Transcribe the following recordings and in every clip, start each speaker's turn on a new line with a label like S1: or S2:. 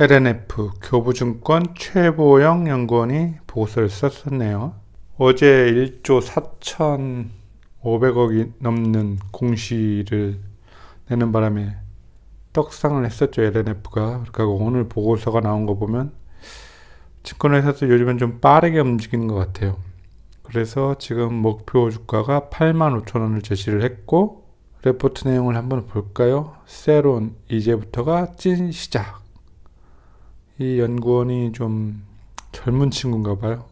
S1: LNF 교부증권 최보영 연구원이 보고서를 썼었네요. 어제 1조 4,500억이 넘는 공시를 내는 바람에 떡상을 했었죠. LNF가. 그러니 오늘 보고서가 나온 거 보면 증권회사도 요즘은좀 빠르게 움직이는 것 같아요. 그래서 지금 목표 주가가 8 5 0 0 0 원을 제시를 했고 레포트 내용을 한번 볼까요? 세론 이제부터가 찐 시작 이 연구원이 좀 젊은 친구인가 봐요.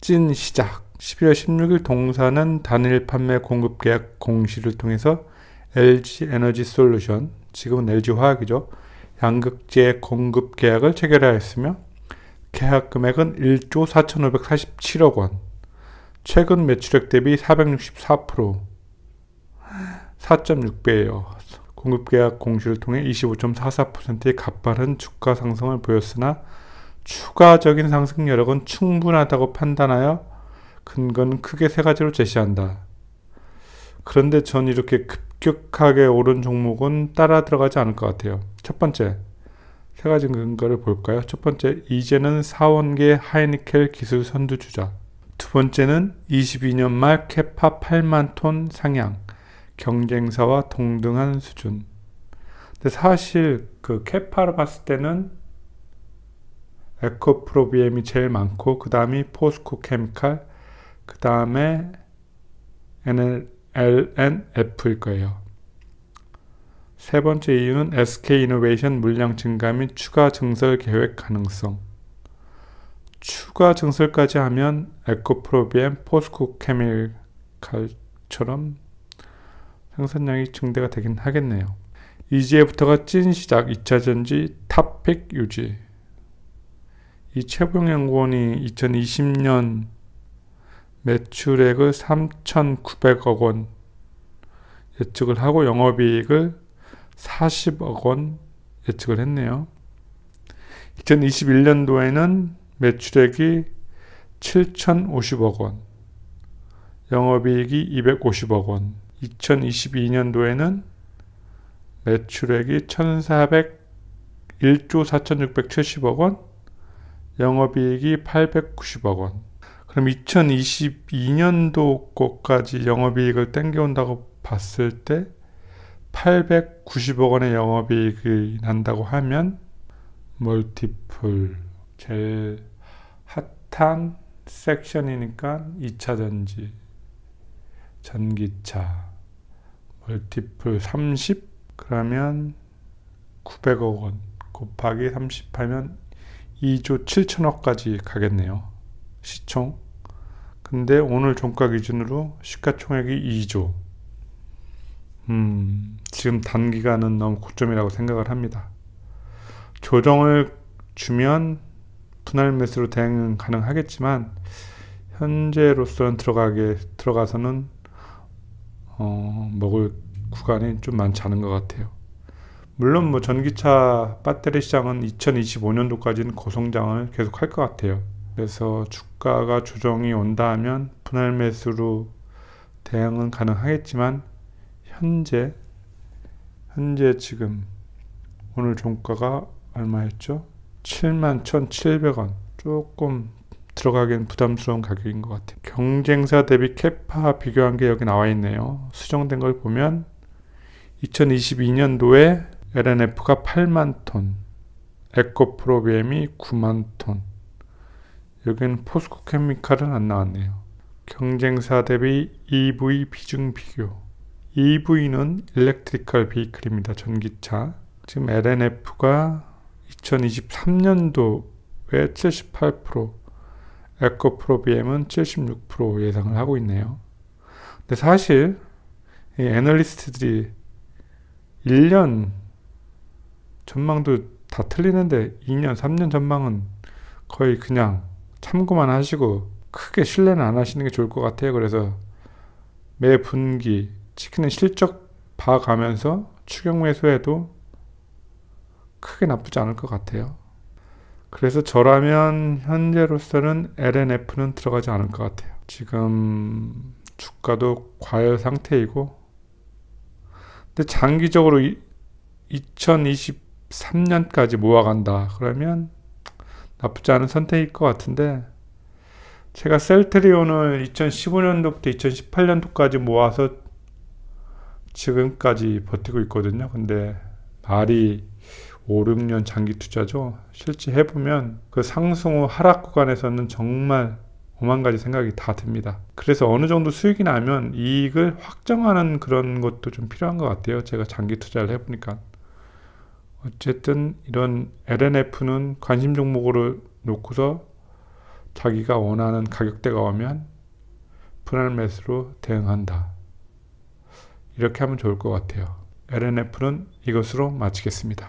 S1: 찐 시작. 12월 16일 동사는 단일 판매 공급 계약 공시를 통해서 LG 에너지 솔루션, 지금은 LG 화학이죠. 양극재 공급 계약을 체결하였으며 계약 금액은 1조 4,547억 원. 최근 매출액 대비 464%. 4.6배예요. 공급계약 공시를 통해 25.44%의 가파른 주가 상승을 보였으나 추가적인 상승 여력은 충분하다고 판단하여 근거는 크게 세 가지로 제시한다. 그런데 전 이렇게 급격하게 오른 종목은 따라 들어가지 않을 것 같아요. 첫 번째, 세 가지 근거를 볼까요? 첫 번째, 이제는 사원계 하이니켈 기술 선두주자. 두 번째는 22년 말 캐파 8만 톤 상향. 경쟁사와 동등한 수준. 근데 사실 그 케파로 봤을 때는 에코프로비엠이 제일 많고 그 다음이 포스코 케미칼 그 다음에 LNF일 거예요. 세 번째 이유는 SK 이노베이션 물량 증가 및 추가 증설 계획 가능성. 추가 증설까지 하면 에코프로비엠 포스코 케미칼처럼 생산량이 증대가 되긴 하겠네요. 이제부터가 찐 시작 2차전지 탑1 유지 이최보 연구원이 2020년 매출액을 3,900억 원 예측을 하고 영업이익을 40억 원 예측을 했네요. 2021년도에는 매출액이 7,050억 원, 영업이익이 250억 원, 2022년도에는 매출액이 1,401조 4,670억 원, 영업이익이 890억 원. 그럼 2022년도 것까지 영업이익을 땡겨온다고 봤을 때 890억 원의 영업이익이 난다고 하면 멀티플 제일 핫한 섹션이니까 2차전지 전기차 멀티플 30 그러면 900억 원 곱하기 30 하면 2조 7천억까지 가겠네요. 시총. 근데 오늘 종가 기준으로 시가총액이 2조. 음, 지금 단기간은 너무 고점이라고 생각을 합니다. 조정을 주면 분할 매수로 대응 가능하겠지만 현재로서는 들어가게 들어가서는 어, 먹을 구간이 좀 많지 않은 것 같아요. 물론 뭐 전기차 배터리 시장은 2025년도까지는 고성장을 계속 할 것 같아요. 그래서 주가가 조정이 온다 면 분할 매수로 대응은 가능하겠지만 현재 현재 지금 오늘 종가가 얼마였죠? 71,700원 조금 들어가기엔 부담스러운 가격인 것 같아요. 경쟁사 대비 캐파 비교한 게 여기 나와 있네요. 수정된 걸 보면 2022년도에 LNF가 8만 톤, 에코프로 BM이 9만 톤. 여기는 포스코 케미칼은 안 나왔네요. 경쟁사 대비 EV 비중 비교. EV는 일렉트리컬 베클입니다 전기차. 지금 LNF가 2023년도에 78%, 에코프로비엠은 76% 예상을 하고 있네요. 근데 사실 이 애널리스트들이 1년 전망도 다 틀리는데 2년, 3년 전망은 거의 그냥 참고만 하시고 크게 신뢰는 안 하시는 게 좋을 것 같아요. 그래서 매 분기 치킨의 실적 봐가면서 추경 매수해도 크게 나쁘지 않을 것 같아요. 그래서 저라면 현재로서는 LNF는 들어가지 않을 것 같아요. 지금 주가도 과열 상태이고 근데 장기적으로 2023년까지 모아간다 그러면 나쁘지 않은 선택일 것 같은데 제가 셀트리온을 2015년도부터 2018년도까지 모아서 지금까지 버티고 있거든요. 근데 말이 5, 6년 장기 투자죠. 실제 해보면 그 상승 후 하락 구간에서는 정말 오만 가지 생각이 다 듭니다. 그래서 어느 정도 수익이 나면 이익을 확정하는 그런 것도 좀 필요한 것 같아요. 제가 장기 투자를 해보니까. 어쨌든 이런 LNF는 관심 종목으로 놓고서 자기가 원하는 가격대가 오면 분할 매수로 대응한다. 이렇게 하면 좋을 것 같아요. LNF는 이것으로 마치겠습니다.